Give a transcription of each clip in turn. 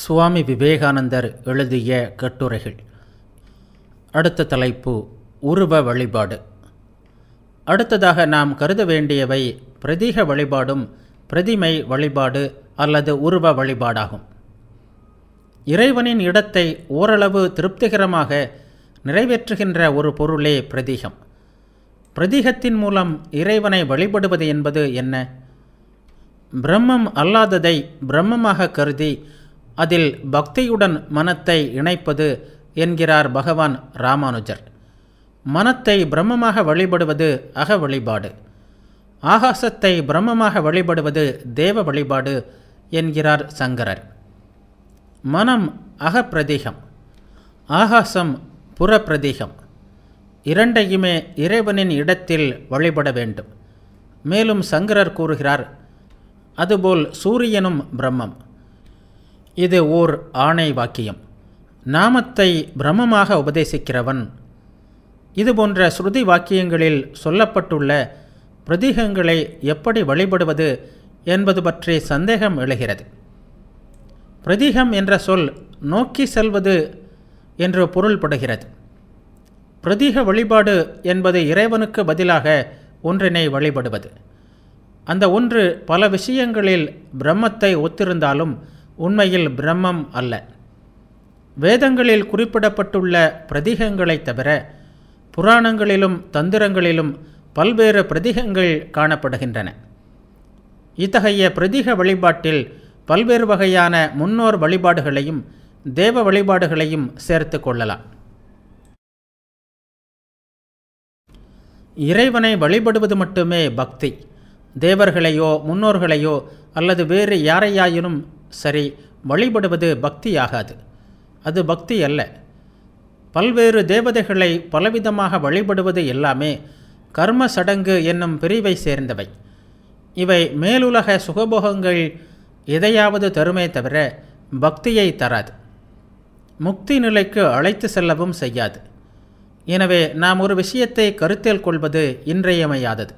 சுவாமி விவேகானந்தர் எழுதிய கட்டுரைகள் அடுத்த தலைப்பு உருவ வழிபாடு அடுத்ததாக நாம் கருத வேண்டியவை பிரதீக வழிபாடும் பிரதிமை வழிபாடு அல்லது உருவ வழிபாடாகும் இறைவனின் இடத்தை ஓரளவு திருப்திகரமாக நிறைவேற்றுகின்ற ஒரு பொருளே பிரதீகம் பிரதீகத்தின் மூலம் இறைவனை வழிபடுவது என்பது என்ன பிரம்மம் அல்லாததை பிரம்மமாக கருதி அதில் பக்தியுடன் மனத்தை இணைப்பது என்கிறார் பகவான் ராமானுஜர் மனத்தை பிரம்மமாக வழிபடுவது அக வழிபாடு ஆகாசத்தை பிரம்மமாக வழிபடுவது தேவ வழிபாடு என்கிறார் சங்கரர் மனம் அகப்பிரதீகம் ஆகாசம் புறப்பிரதீகம் இரண்டையுமே இறைவனின் இடத்தில் வழிபட வேண்டும் மேலும் சங்கரர் கூறுகிறார் அதுபோல் சூரியனும் பிரம்மம் இது ஓர் ஆணை வாக்கியம் நாமத்தை பிரமமாக உபதேசிக்கிறவன் இதுபோன்ற ஸ்ருதி வாக்கியங்களில் சொல்லப்பட்டுள்ள பிரதீகங்களை எப்படி வழிபடுவது என்பது பற்றி சந்தேகம் எழுகிறது பிரதீகம் என்ற சொல் நோக்கி செல்வது என்று பொருள்படுகிறது பிரதீக வழிபாடு என்பது இறைவனுக்கு பதிலாக ஒன்றினை வழிபடுவது அந்த ஒன்று பல விஷயங்களில் பிரம்மத்தை ஒத்திருந்தாலும் உண்மையில் பிரம்மம் அல்ல வேதங்களில் குறிப்பிடப்பட்டுள்ள பிரதிகங்களை தவிர புராணங்களிலும் தந்திரங்களிலும் பல்வேறு பிரதிகங்கள் காணப்படுகின்றன இத்தகைய பிரதிக வழிபாட்டில் பல்வேறு வகையான முன்னோர் வழிபாடுகளையும் தேவ வழிபாடுகளையும் சேர்த்து கொள்ளலாம் இறைவனை வழிபடுவது மட்டுமே பக்தி தேவர்களையோ முன்னோர்களையோ அல்லது வேறு யாரையாயினும் சரி வழிபடுவது பக்தியாகாது அது பக்தி அல்ல பல்வேறு தேவதைகளை பலவிதமாக வழிபடுவது எல்லாமே கர்ம சடங்கு என்னும் பிரிவை சேர்ந்தவை இவை மேலுலக சுகபோகங்கள் எதையாவது தருமே தவிர பக்தியை தராது முக்தி நிலைக்கு அழைத்து செல்லவும் செய்யாது எனவே நாம் ஒரு விஷயத்தை கருத்தில் கொள்வது இன்றையமையாதது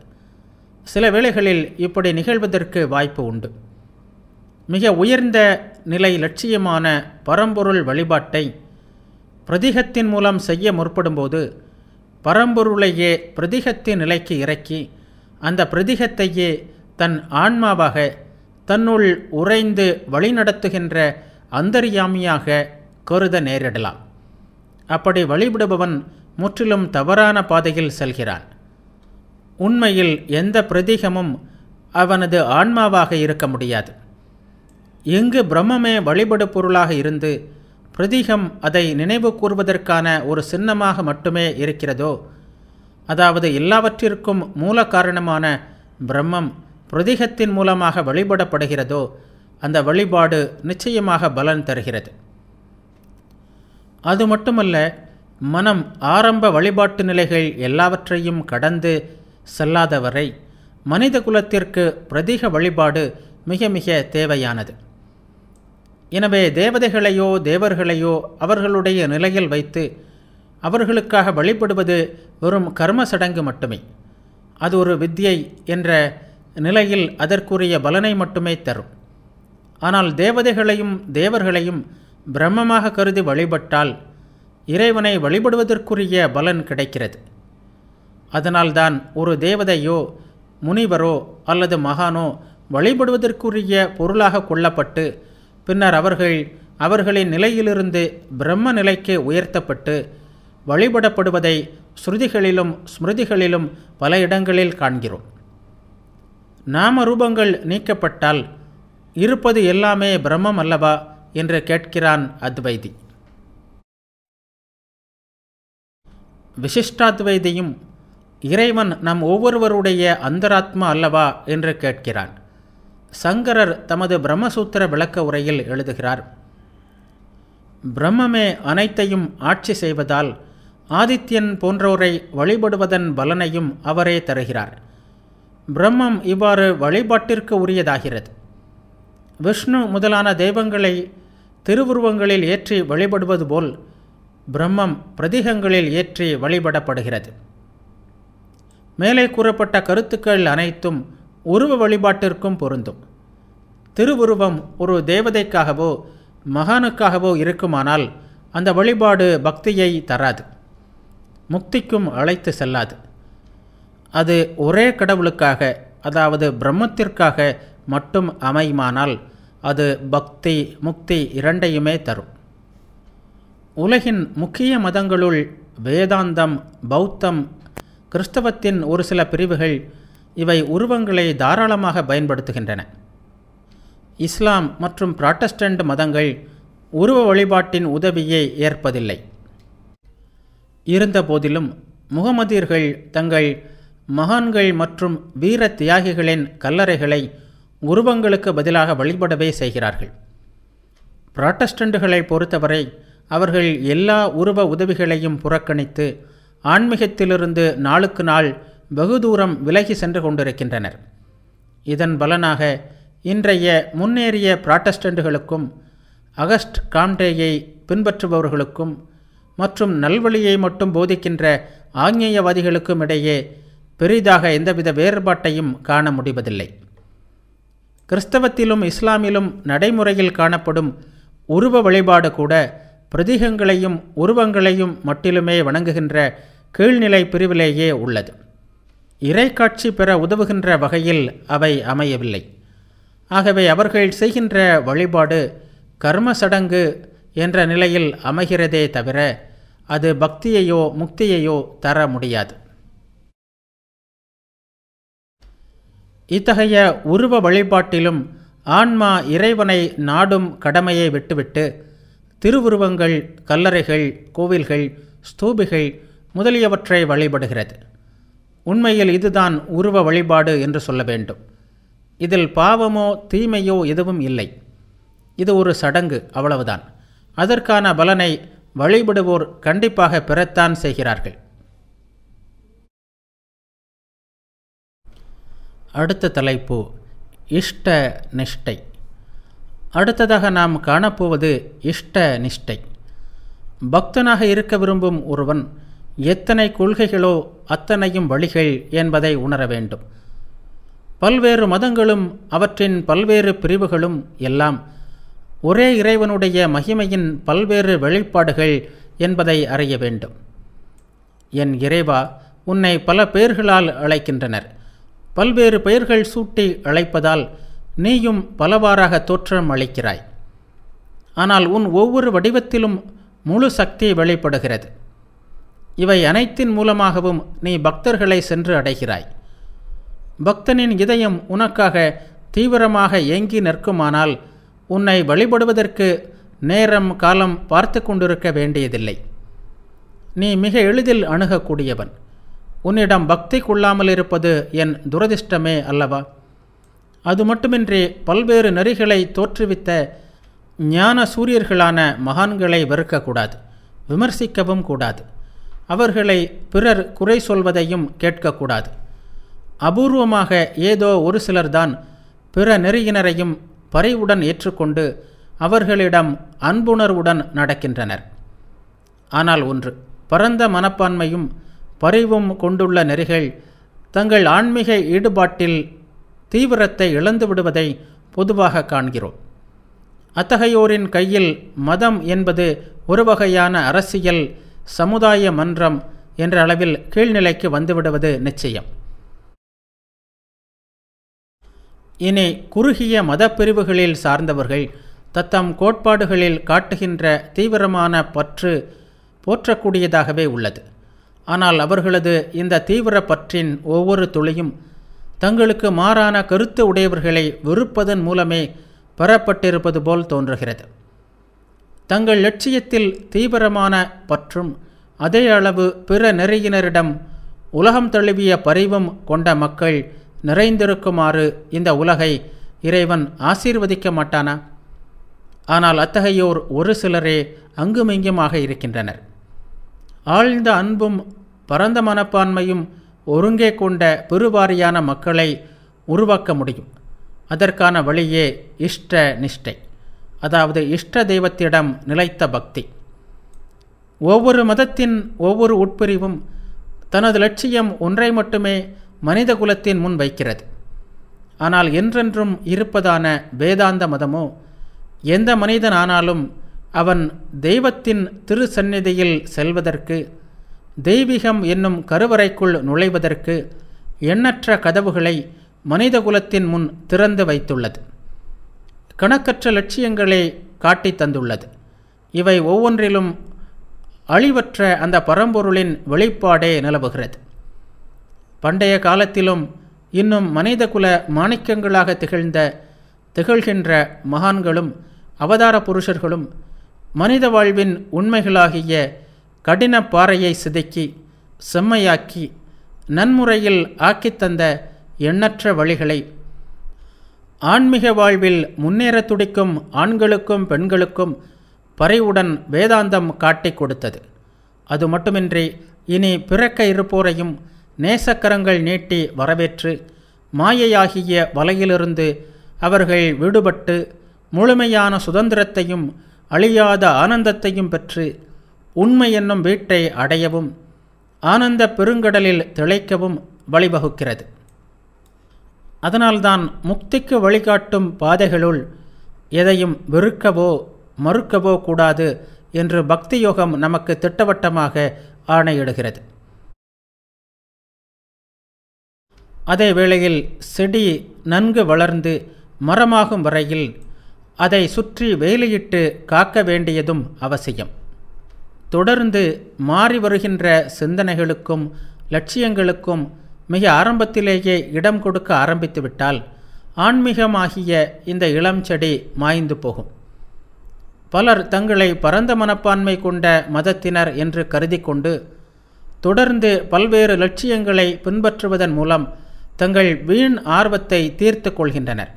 சில வேளைகளில் இப்படி நிகழ்வதற்கு வாய்ப்பு உண்டு மிக உயர்ந்த நிலை லட்சியமான பரம்பொருள் வழிபாட்டை பிரதிகத்தின் மூலம் செய்ய முற்படும்போது பரம்பொருளையே பிரதிகத்தின் நிலைக்கு இறக்கி அந்த பிரதிகத்தையே தன் ஆன்மாவாக தன்னுள் உறைந்து வழிநடத்துகின்ற அந்தர்யாமியாக கருத நேரிடலாம் அப்படி வழிபடுபவன் முற்றிலும் தவறான பாதையில் செல்கிறான் உண்மையில் எந்த பிரதீகமும் அவனது ஆன்மாவாக இருக்க முடியாது எங்கு பிரம்மமே வழிபடு பொருளாக இருந்து பிரதீகம் அதை நினைவு கூறுவதற்கான ஒரு சின்னமாக மட்டுமே இருக்கிறதோ அதாவது எல்லாவற்றிற்கும் மூல காரணமான பிரம்மம் பிரதீகத்தின் மூலமாக வழிபடப்படுகிறதோ அந்த வழிபாடு நிச்சயமாக பலன் தருகிறது அது மட்டுமல்ல மனம் ஆரம்ப வழிபாட்டு நிலைகள் எல்லாவற்றையும் கடந்து செல்லாதவரை மனித குலத்திற்கு பிரதீக வழிபாடு மிக மிக தேவையானது எனவே தேவதைகளையோ தேவர்களையோ அவர்களுடைய நிலையில் வைத்து அவர்களுக்காக வழிபடுவது வெறும் கர்ம சடங்கு மட்டுமே அது ஒரு வித்தியை என்ற நிலையில் அதற்குரிய பலனை மட்டுமே தரும் ஆனால் தேவதைகளையும் தேவர்களையும் பிரம்மமாக கருதி வழிபட்டால் இறைவனை வழிபடுவதற்குரிய பலன் கிடைக்கிறது அதனால்தான் ஒரு தேவதையோ முனிவரோ அல்லது மகானோ வழிபடுவதற்குரிய பொருளாக கொள்ளப்பட்டு பின்னர் அவர்கள் அவர்களின் நிலையிலிருந்து பிரம்ம நிலைக்கு உயர்த்தப்பட்டு வழிபடப்படுவதை ஸ்ருதிகளிலும் ஸ்மிருதிகளிலும் பல இடங்களில் காண்கிறோம் நாம ரூபங்கள் நீக்கப்பட்டால் இருப்பது எல்லாமே பிரம்மம் அல்லவா என்று கேட்கிறான் அத்வைதி விசிஷ்டாத்வைதியும் இறைவன் நம் ஒவ்வொருவருடைய அந்தராத்மா அல்லவா என்று கேட்கிறான் சங்கரர் தமது பிரம்மசூத்திர விளக்க உரையில் எழுதுகிறார் பிரம்மமே அனைத்தையும் ஆட்சி செய்வதால் ஆதித்யன் போன்றோரை வழிபடுவதன் பலனையும் அவரே தருகிறார் பிரம்மம் இவ்வாறு வழிபாட்டிற்கு உரியதாகிறது விஷ்ணு முதலான தெய்வங்களை திருவுருவங்களில் ஏற்றி வழிபடுவது போல் பிரம்மம் பிரதிகங்களில் ஏற்றி வழிபடப்படுகிறது மேலே கூறப்பட்ட கருத்துக்கள் அனைத்தும் உருவ வழிபாட்டிற்கும் பொருந்தும் திருவுருவம் ஒரு தேவதைக்காகவோ மகானுக்காகவோ இருக்குமானால் அந்த வழிபாடு பக்தியை தராது முக்திக்கும் அழைத்து செல்லாது அது ஒரே கடவுளுக்காக அதாவது பிரம்மத்திற்காக மட்டும் அமையுமானால் அது பக்தி முக்தி இரண்டையுமே தரும் உலகின் முக்கிய மதங்களுள் வேதாந்தம் பௌத்தம் கிறிஸ்தவத்தின் ஒரு சில பிரிவுகள் இவை உருவங்களை தாராளமாக பயன்படுத்துகின்றன இஸ்லாம் மற்றும் புராட்டஸ்டன்ட் மதங்கள் உருவ வழிபாட்டின் உதவியை ஏற்பதில்லை இருந்தபோதிலும் முகமதியர்கள் தங்கள் மகான்கள் மற்றும் வீர தியாகிகளின் கல்லறைகளை உருவங்களுக்கு பதிலாக வழிபடவே செய்கிறார்கள் புராட்டஸ்டண்ட்டுகளை பொறுத்தவரை அவர்கள் எல்லா உருவ உதவிகளையும் புறக்கணித்து ஆன்மீகத்திலிருந்து நாளுக்கு நாள் வெகு தூரம் விலகி சென்று கொண்டிருக்கின்றனர் இதன் பலனாக இன்றைய முன்னேறிய புராட்டஸ்டண்டுகளுக்கும் அகஸ்ட் காம்டேயை பின்பற்றுபவர்களுக்கும் மற்றும் நல்வழியை மட்டும் போதிக்கின்ற ஆங்கேயவாதிகளுக்கும் இடையே பெரிதாக எந்தவித வேறுபாட்டையும் காண முடிவதில்லை கிறிஸ்தவத்திலும் இஸ்லாமிலும் நடைமுறையில் காணப்படும் உருவ வழிபாடு கூட பிரதீகங்களையும் உருவங்களையும் மட்டிலுமே வணங்குகின்ற கீழ்நிலை பிரிவிலேயே உள்ளது இறைக்காட்சி பெற உதவுகின்ற வகையில் அவை அமையவில்லை ஆகவே அவர்கள் செய்கின்ற வழிபாடு கர்ம சடங்கு என்ற நிலையில் அமைகிறதே தவிர அது பக்தியையோ முக்தியையோ தர முடியாது இத்தகைய உருவ வழிபாட்டிலும் ஆன்மா இறைவனை நாடும் கடமையை விட்டுவிட்டு திருவுருவங்கள் கல்லறைகள் கோவில்கள் ஸ்தூபிகள் முதலியவற்றை வழிபடுகிறது உண்மையில் இதுதான் உருவ வழிபாடு என்று சொல்ல வேண்டும் இதில் பாவமோ தீமையோ எதுவும் இல்லை இது ஒரு சடங்கு அவ்வளவுதான் அதற்கான பலனை வழிபடுவோர் கண்டிப்பாக பெறத்தான் செய்கிறார்கள் அடுத்த தலைப்பு இஷ்ட நிஷ்டை அடுத்ததாக நாம் காணப்போவது இஷ்ட நிஷ்டை பக்தனாக இருக்க விரும்பும் ஒருவன் எத்தனை கொள்கைகளோ அத்தனையும் வழிகள் என்பதை உணர வேண்டும் பல்வேறு மதங்களும் அவற்றின் பல்வேறு பிரிவுகளும் எல்லாம் ஒரே இறைவனுடைய மகிமையின் பல்வேறு வெளிப்பாடுகள் என்பதை அறிய வேண்டும் என் இறைவா உன்னை பல பெயர்களால் அழைக்கின்றனர் பல்வேறு பெயர்கள் சூட்டி அழைப்பதால் நீயும் பலவாறாக தோற்றம் அளிக்கிறாய் ஆனால் உன் ஒவ்வொரு வடிவத்திலும் முழு சக்தி வெளிப்படுகிறது இவை அனைத்தின் மூலமாகவும் நீ பக்தர்களை சென்று அடைகிறாய் பக்தனின் இதயம் உனக்காக தீவிரமாக ஏங்கி நிற்குமானால் உன்னை வழிபடுவதற்கு நேரம் காலம் பார்த்து கொண்டிருக்க வேண்டியதில்லை நீ மிக எளிதில் அணுகக்கூடியவன் உன்னிடம் பக்தி கொள்ளாமல் இருப்பது என் துரதிர்ஷ்டமே அல்லவா அது மட்டுமின்றி பல்வேறு நெறிகளை தோற்றுவித்த ஞான சூரியர்களான மகான்களை வெறுக்கக்கூடாது விமர்சிக்கவும் கூடாது அவர்களை பிறர் குறை சொல்வதையும் கேட்கக்கூடாது அபூர்வமாக ஏதோ ஒரு சிலர்தான் பிற நெறியினரையும் பறிவுடன் ஏற்றுக்கொண்டு அவர்களிடம் அன்புணர்வுடன் நடக்கின்றனர் ஆனால் ஒன்று பரந்த மனப்பான்மையும் பறிவும் கொண்டுள்ள நெறிகள் தங்கள் ஆன்மீக ஈடுபாட்டில் தீவிரத்தை இழந்து விடுவதை பொதுவாக காண்கிறோம் அத்தகையோரின் கையில் மதம் என்பது ஒரு வகையான அரசியல் சமுதாய மன்றம் என்ற அளவில் கீழ்நிலைக்கு வந்துவிடுவது நிச்சயம் இனி குறுகிய மத பிரிவுகளில் சார்ந்தவர்கள் தத்தம் கோட்பாடுகளில் காட்டுகின்ற தீவிரமான பற்று போற்றக்கூடியதாகவே உள்ளது ஆனால் அவர்களது இந்த தீவிர பற்றின் ஒவ்வொரு துளியும் தங்களுக்கு மாறான கருத்து உடையவர்களை வெறுப்பதன் மூலமே பெறப்பட்டிருப்பது போல் தோன்றுகிறது தங்கள் லட்சியத்தில் தீவிரமான பற்றும் அதே அளவு பிற நிறையினரிடம் உலகம் தழுவிய பரிவும் கொண்ட மக்கள் நிறைந்திருக்குமாறு இந்த உலகை இறைவன் ஆசீர்வதிக்க மாட்டானா ஆனால் அத்தகையோர் ஒரு சிலரே அங்குமிங்குமாக இருக்கின்றனர் ஆழ்ந்த அன்பும் பரந்த மனப்பான்மையும் ஒருங்கே கொண்ட பெருவாரியான மக்களை உருவாக்க முடியும் அதற்கான வழியே இஷ்ட நிஷ்டை அதாவது இஷ்ட தெய்வத்திடம் நிலைத்த பக்தி ஒவ்வொரு மதத்தின் ஒவ்வொரு உட்பிரிவும் தனது லட்சியம் ஒன்றை மட்டுமே மனித குலத்தின் முன் வைக்கிறது ஆனால் என்றென்றும் இருப்பதான வேதாந்த மதமோ எந்த மனிதனானாலும் அவன் தெய்வத்தின் திரு சந்நிதியில் செல்வதற்கு தெய்வீகம் என்னும் கருவறைக்குள் நுழைவதற்கு எண்ணற்ற கதவுகளை மனிதகுலத்தின் முன் திறந்து வைத்துள்ளது கணக்கற்ற லட்சியங்களை காட்டித் தந்துள்ளது இவை ஒவ்வொன்றிலும் அழிவற்ற அந்த பரம்பொருளின் வெளிப்பாடே நிலவுகிறது பண்டைய காலத்திலும் இன்னும் மனிதகுல மாணிக்கங்களாக திகழ்ந்த திகழ்கின்ற மகான்களும் அவதார புருஷர்களும் மனித வாழ்வின் உண்மைகளாகிய கடின பாறையை சிதைக்கி செம்மையாக்கி நன்முறையில் ஆக்கித்தந்த எண்ணற்ற வழிகளை ஆன்மீக வாழ்வில் முன்னேற துடிக்கும் ஆண்களுக்கும் பெண்களுக்கும் பறைவுடன் வேதாந்தம் காட்டி கொடுத்தது அது மட்டுமின்றி இனி பிறக்க இருப்போரையும் நேசக்கரங்கள் நீட்டி வரவேற்று மாயையாகிய வலையிலிருந்து அவர்கள் விடுபட்டு முழுமையான சுதந்திரத்தையும் அழியாத ஆனந்தத்தையும் பெற்று உண்மை என்னும் வீட்டை அடையவும் ஆனந்த பெருங்கடலில் திளைக்கவும் வழிவகுக்கிறது அதனால்தான் முக்திக்கு வழிகாட்டும் பாதைகளுள் எதையும் வெறுக்கவோ மறுக்கவோ கூடாது என்று பக்தி யோகம் நமக்கு திட்டவட்டமாக ஆணையிடுகிறது அதே வேளையில் செடி நன்கு வளர்ந்து மரமாகும் வரையில் அதை சுற்றி வேலையிட்டு காக்க வேண்டியதும் அவசியம் தொடர்ந்து மாறி வருகின்ற சிந்தனைகளுக்கும் லட்சியங்களுக்கும் மிக ஆரம்பத்திலேயே இடம் கொடுக்க ஆரம்பித்துவிட்டால் ஆன்மீகமாகிய இந்த இளம் செடி மாய்ந்து போகும் பலர் தங்களை பரந்த மனப்பான்மை கொண்ட மதத்தினர் என்று கருதி கொண்டு தொடர்ந்து பல்வேறு லட்சியங்களை பின்பற்றுவதன் மூலம் தங்கள் வீண் ஆர்வத்தை தீர்த்து கொள்கின்றனர்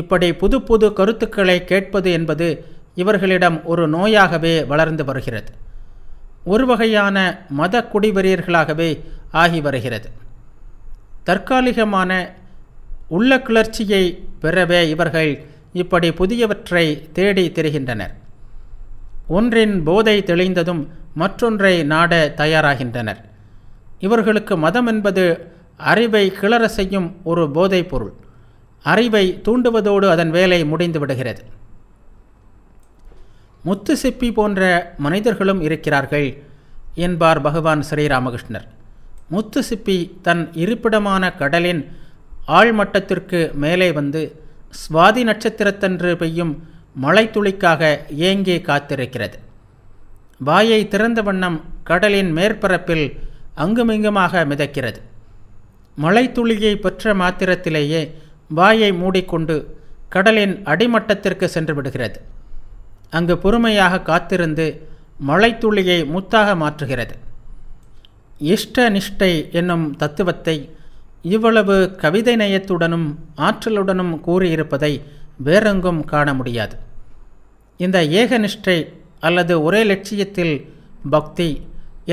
இப்படி புது புது கருத்துக்களை கேட்பது என்பது இவர்களிடம் ஒரு நோயாகவே வளர்ந்து வருகிறது ஒரு வகையான மத குடிவெறியர்களாகவே ஆகி வருகிறது தற்காலிகமான உள்ள கிளர்ச்சியை பெறவே இவர்கள் இப்படி புதியவற்றை தேடி திரிகின்றனர் ஒன்றின் போதை தெளிந்ததும் மற்றொன்றை நாட தயாராகின்றனர் இவர்களுக்கு மதம் என்பது அறிவை கிளற செய்யும் ஒரு போதைப் பொருள் அறிவை தூண்டுவதோடு அதன் வேலை முடிந்து விடுகிறது முத்து சிப்பி போன்ற மனிதர்களும் இருக்கிறார்கள் என்பார் பகவான் ஸ்ரீராமகிருஷ்ணர் முத்து சிப்பி தன் இருப்பிடமான கடலின் ஆழ்மட்டத்திற்கு மேலே வந்து சுவாதி நட்சத்திரத்தன்று பெய்யும் மழை துளிக்காக ஏங்கி காத்திருக்கிறது வாயை திறந்த வண்ணம் கடலின் மேற்பரப்பில் அங்குமிங்குமாக மிதக்கிறது மழை துளியை பெற்ற மாத்திரத்திலேயே வாயை மூடிக்கொண்டு கடலின் அடிமட்டத்திற்கு சென்று விடுகிறது அங்கு பொறுமையாக காத்திருந்து மழைத்துளியை முத்தாக மாற்றுகிறது இஷ்ட நிஷ்டை என்னும் தத்துவத்தை இவ்வளவு கவிதை நயத்துடனும் ஆற்றலுடனும் கூறியிருப்பதை வேறெங்கும் காண முடியாது இந்த ஏக நிஷ்டை அல்லது ஒரே லட்சியத்தில் பக்தி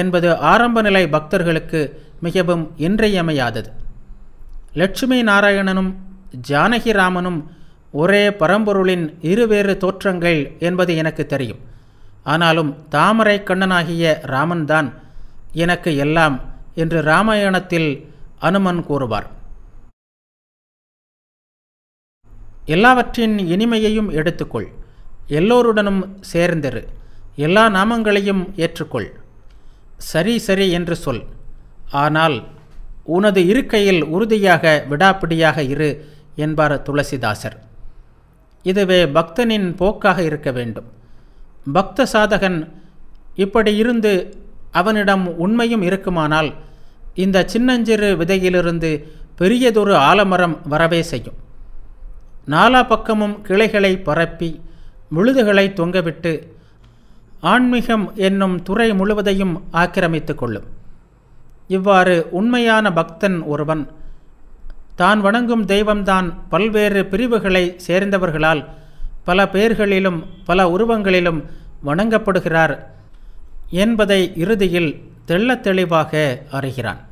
என்பது ஆரம்ப நிலை பக்தர்களுக்கு மிகவும் இன்றியமையாதது லட்சுமி நாராயணனும் ஜானகிராமனும் ஒரே பரம்பொருளின் இருவேறு தோற்றங்கள் என்பது எனக்கு தெரியும் ஆனாலும் தாமரை கண்ணனாகிய ராமன்தான் எனக்கு எல்லாம் என்று ராமாயணத்தில் அனுமன் கூறுவார் எல்லாவற்றின் இனிமையையும் எடுத்துக்கொள் எல்லோருடனும் சேர்ந்திரு எல்லா நாமங்களையும் ஏற்றுக்கொள் சரி சரி என்று சொல் ஆனால் உனது இருக்கையில் உறுதியாக விடாப்பிடியாக இரு என்பார் துளசிதாசர் இதுவே பக்தனின் போக்காக இருக்க வேண்டும் பக்த சாதகன் இப்படி இருந்து அவனிடம் உண்மையும் இருக்குமானால் இந்த சின்னஞ்சிறு விதையிலிருந்து பெரியதொரு ஆலமரம் வரவே செய்யும் நாலா பக்கமும் கிளைகளை பரப்பி முழுதுகளை தொங்கவிட்டு ஆன்மீகம் என்னும் துறை முழுவதையும் ஆக்கிரமித்து கொள்ளும் இவ்வாறு உண்மையான பக்தன் ஒருவன் தான் வணங்கும் தெய்வம்தான் பல்வேறு பிரிவுகளை சேர்ந்தவர்களால் பல பெயர்களிலும் பல உருவங்களிலும் வணங்கப்படுகிறார் என்பதை இறுதியில் தெளிவாக அறிகிறான்